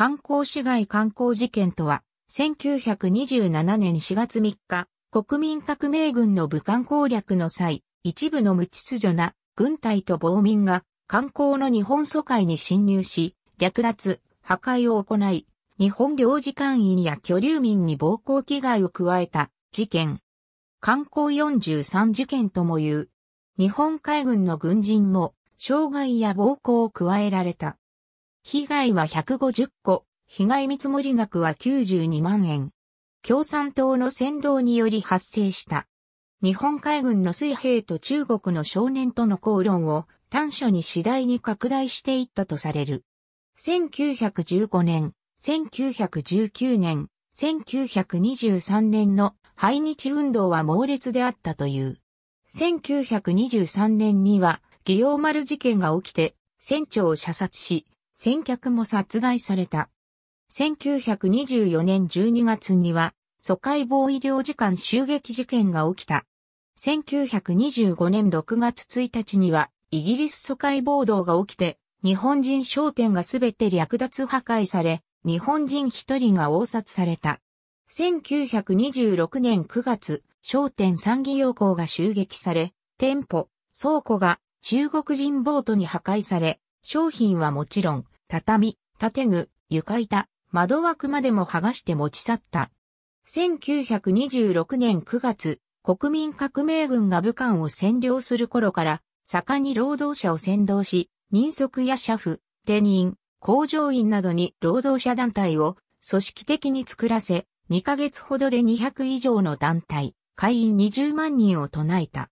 観光市街観光事件とは、1927年4月3日、国民革命軍の武漢攻略の際、一部の無秩序な軍隊と暴民が観光の日本疎開に侵入し、略奪、破壊を行い、日本領事館員や居留民に暴行危害を加えた事件。観光43事件とも言う。日本海軍の軍人も、障害や暴行を加えられた。被害は150個、被害見積もり額は92万円。共産党の扇動により発生した。日本海軍の水兵と中国の少年との口論を短所に次第に拡大していったとされる。1915年、1919年、1923年の排日運動は猛烈であったという。1923年には、義陽丸事件が起きて、船長を射殺し、先客も殺害された。1924年12月には、疎開防医療時間襲撃事件が起きた。1925年6月1日には、イギリス疎開暴動が起きて、日本人商店がすべて略奪破壊され、日本人一人が応殺された。1926年9月、商店産業要項が襲撃され、店舗、倉庫が中国人ボートに破壊され、商品はもちろん、畳、建具、床板、窓枠までも剥がして持ち去った。1926年9月、国民革命軍が武漢を占領する頃から、盛んに労働者を先導し、人足や社夫、手人、工場員などに労働者団体を組織的に作らせ、2ヶ月ほどで200以上の団体、会員20万人を唱えた。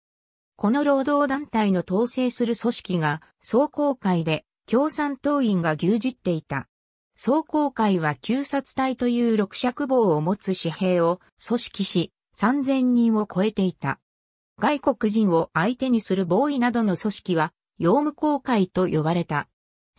この労働団体の統制する組織が、壮行会で共産党員が牛耳っていた。総工会は旧殺隊という六尺棒を持つ紙幣を組織し、3000人を超えていた。外国人を相手にするボーイなどの組織は、用務公会と呼ばれた。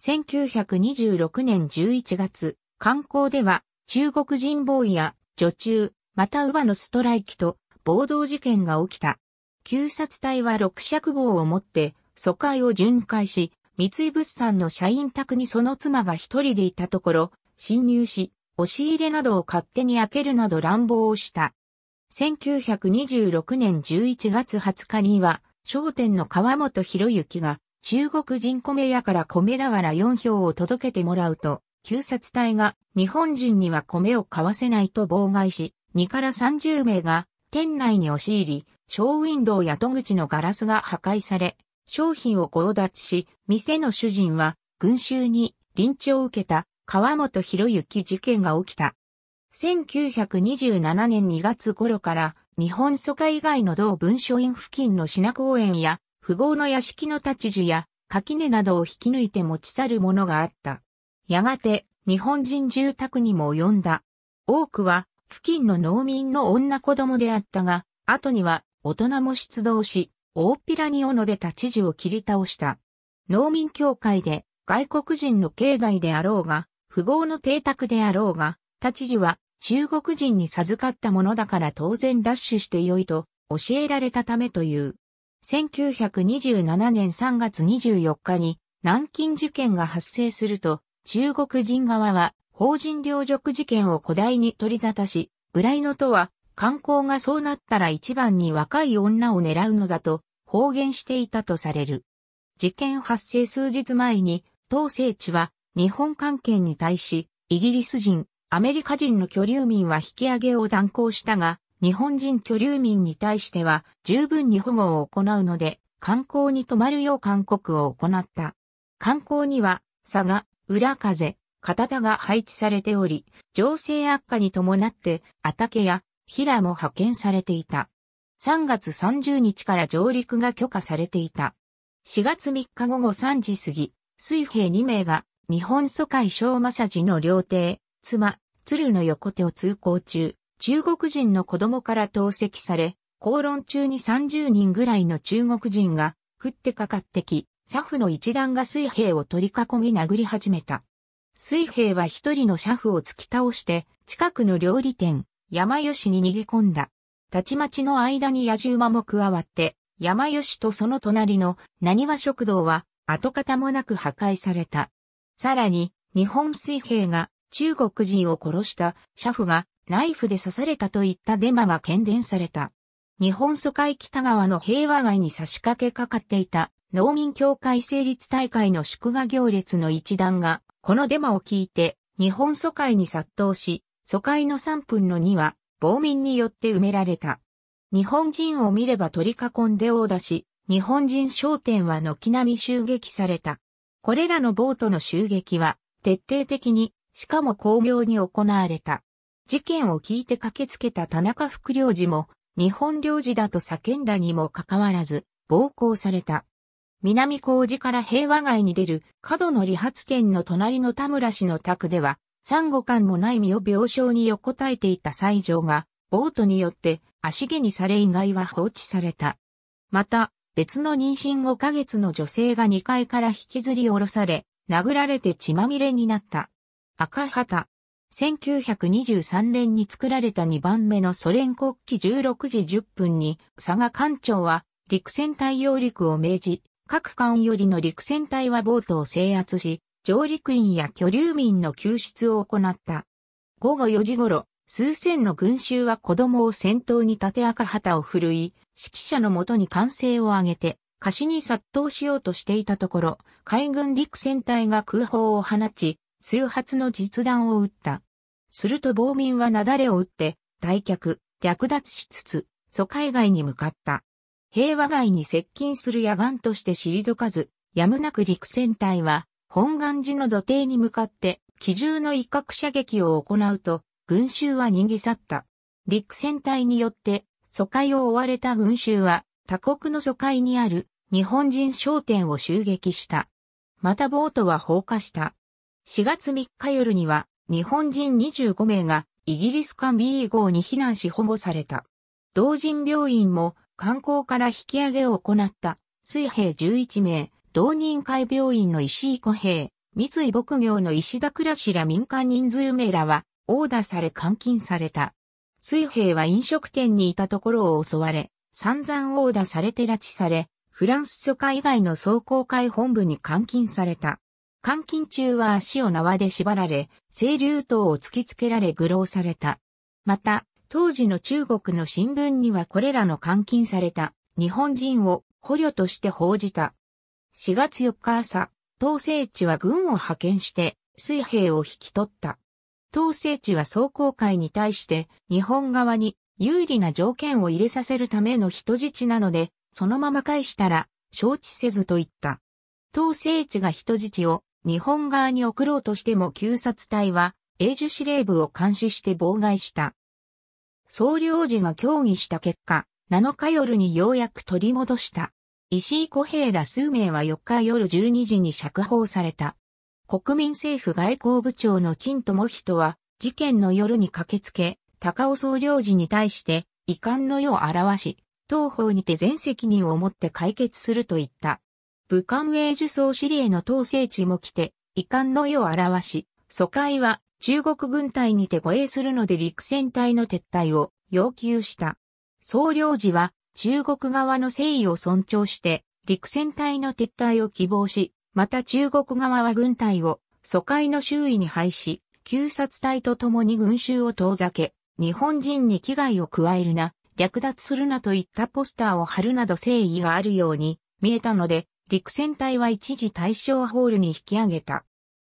1926年11月、観光では、中国人ボーイや女中、また馬のストライキと暴動事件が起きた。旧殺隊は六尺棒を持って、疎開を巡回し、三井物産の社員宅にその妻が一人でいたところ、侵入し、押し入れなどを勝手に開けるなど乱暴をした。1926年11月20日には、商店の川本博之が、中国人米屋から米俵4票を届けてもらうと、旧殺隊が日本人には米を買わせないと妨害し、2から30名が店内に押し入り、ショーウィンドウや戸口のガラスが破壊され、商品を強奪し、店の主人は群衆に臨調を受けた川本博之事件が起きた。1927年2月頃から日本疎開以外の同文書院付近の品公園や富豪の屋敷の立ち樹や垣根などを引き抜いて持ち去るものがあった。やがて日本人住宅にも及んだ。多くは付近の農民の女子供であったが、後には大人も出動し、大っぴらに斧で立ち地を切り倒した。農民協会で外国人の境外であろうが、富豪の邸宅であろうが、立ち地は中国人に授かったものだから当然奪取してよいと教えられたためという。1927年3月24日に南京事件が発生すると、中国人側は法人領辱事件を古代に取り沙汰し、裏井のとは観光がそうなったら一番に若い女を狙うのだと方言していたとされる。事件発生数日前に、当政地は日本関係に対し、イギリス人、アメリカ人の居留民は引き上げを断行したが、日本人居留民に対しては十分に保護を行うので、観光に泊まるよう勧告を行った。観光には、佐賀、浦風、片田が配置されており、情勢悪化に伴って、畑や平も派遣されていた。3月30日から上陸が許可されていた。4月3日午後3時過ぎ、水兵2名が日本疎開小正治の料亭、妻、鶴の横手を通行中、中国人の子供から投石され、口論中に30人ぐらいの中国人が降ってかかってき、シャフの一団が水兵を取り囲み殴り始めた。水兵は一人のシャフを突き倒して、近くの料理店、山吉に逃げ込んだ。たちまちの間に野獣馬も加わって、山吉とその隣の何は食堂は跡形もなく破壊された。さらに、日本水兵が中国人を殺したャフがナイフで刺されたといったデマが喧伝された。日本疎開北側の平和街に差し掛けかかっていた農民協会成立大会の祝賀行列の一団が、このデマを聞いて日本疎開に殺到し、疎開の3分の2は、暴民によって埋められた。日本人を見れば取り囲んで殴だし、日本人商店は軒並み襲撃された。これらのボートの襲撃は、徹底的に、しかも巧妙に行われた。事件を聞いて駆けつけた田中副領事も、日本領事だと叫んだにもかかわらず、暴行された。南事から平和街に出る角の理髪店の隣の田村氏の宅では、産後間もない身を病床に横たえていた西条が、ボートによって足毛にされ以外は放置された。また、別の妊娠5ヶ月の女性が2階から引きずり下ろされ、殴られて血まみれになった。赤旗。1923年に作られた2番目のソ連国旗16時10分に、佐賀艦長は陸戦隊揚陸を命じ、各艦よりの陸戦隊はボートを制圧し、上陸員や居留民の救出を行った。午後4時頃、数千の群衆は子供を先頭に縦赤旗を振るい、指揮者のもとに歓声を上げて、貸しに殺到しようとしていたところ、海軍陸戦隊が空砲を放ち、数発の実弾を撃った。すると暴民は雪崩を撃って、退却、略奪しつつ、疎開外に向かった。平和街に接近する野岸として退かず、やむなく陸戦隊は、本願寺の土手に向かって、機銃の威嚇射撃を行うと、群衆は逃げ去った。陸戦隊によって、疎開を追われた群衆は、他国の疎開にある日本人商店を襲撃した。またボートは放火した。4月3日夜には、日本人25名がイギリス艦 B 号に避難し保護された。同人病院も観光から引き上げを行った水兵11名、同人会病院の石井小平、三井牧業の石田倉氏ら民間人数名らは、殴打され監禁された。水平は飲食店にいたところを襲われ、散々殴打されて拉致され、フランス諸会以外の総工会本部に監禁された。監禁中は足を縄で縛られ、清流刀を突きつけられ愚弄された。また、当時の中国の新聞にはこれらの監禁された日本人を捕虜として報じた。4月4日朝、統制地は軍を派遣して、水兵を引き取った。統制地は総公会に対して、日本側に有利な条件を入れさせるための人質なので、そのまま返したら、承知せずと言った。統制地が人質を日本側に送ろうとしても救察隊は、永寿司令部を監視して妨害した。総領事が協議した結果、7日夜にようやく取り戻した。石井小平ら数名は4日夜12時に釈放された。国民政府外交部長の陳智人は、事件の夜に駆けつけ、高尾総領事に対して遺憾の世を表し、当方にて全責任をもって解決すると言った。武漢英樹総司令の統制地も来て、遺憾の世を表し、疎開は中国軍隊にて護衛するので陸戦隊の撤退を要求した。総領事は中国側の誠意を尊重して、陸戦隊の撤退を希望し、また中国側は軍隊を疎開の周囲に配し、救殺隊と共に群衆を遠ざけ、日本人に危害を加えるな、略奪するなといったポスターを貼るなど誠意があるように見えたので、陸戦隊は一時対象ホールに引き上げた。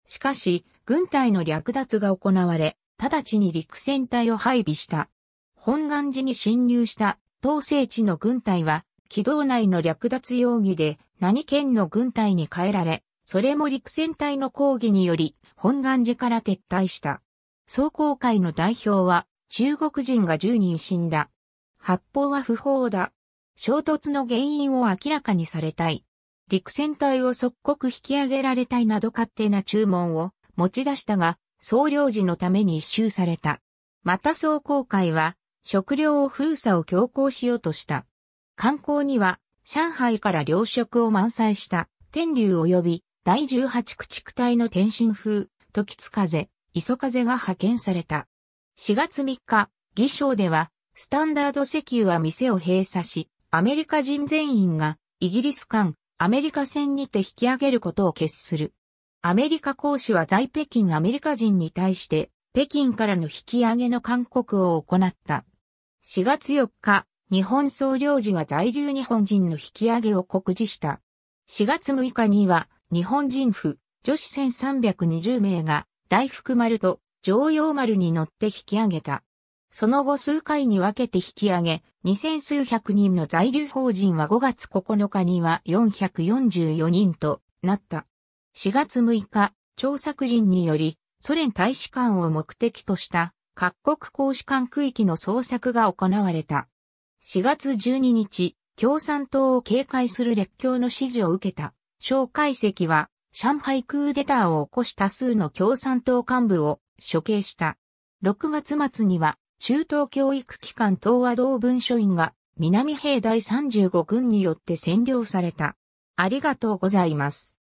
しかし、軍隊の略奪が行われ、直ちに陸戦隊を配備した。本願寺に侵入した統制地の軍隊は、軌道内の略奪容疑で何県の軍隊に変えられ、それも陸戦隊の抗議により、本願寺から撤退した。総行会の代表は、中国人が10人死んだ。発砲は不法だ。衝突の原因を明らかにされたい。陸戦隊を即刻引き上げられたいなど勝手な注文を持ち出したが、総領事のために一周された。また総行会は、食料を封鎖を強行しようとした。観光には、上海から糧食を満載した天竜及び第18駆逐隊の天津風、時津風、磯風が派遣された。4月3日、偽証では、スタンダード石油は店を閉鎖し、アメリカ人全員がイギリス間アメリカ船にて引き上げることを決する。アメリカ公使は在北京アメリカ人に対して、北京からの引き上げの勧告を行った。4月4日、日本総領事は在留日本人の引き上げを告示した。4月6日には、日本人府、女子1320名が大福丸と常用丸に乗って引き上げた。その後数回に分けて引き上げ、2000数百人の在留邦人は5月9日には444人となった。4月6日、張作人により、ソ連大使館を目的とした各国公使館区域の捜索が行われた。4月12日、共産党を警戒する列強の指示を受けた、蒋介石は、上海クーデターを起こした数の共産党幹部を処刑した。6月末には、中東教育機関東和同文書院が南兵第35軍によって占領された。ありがとうございます。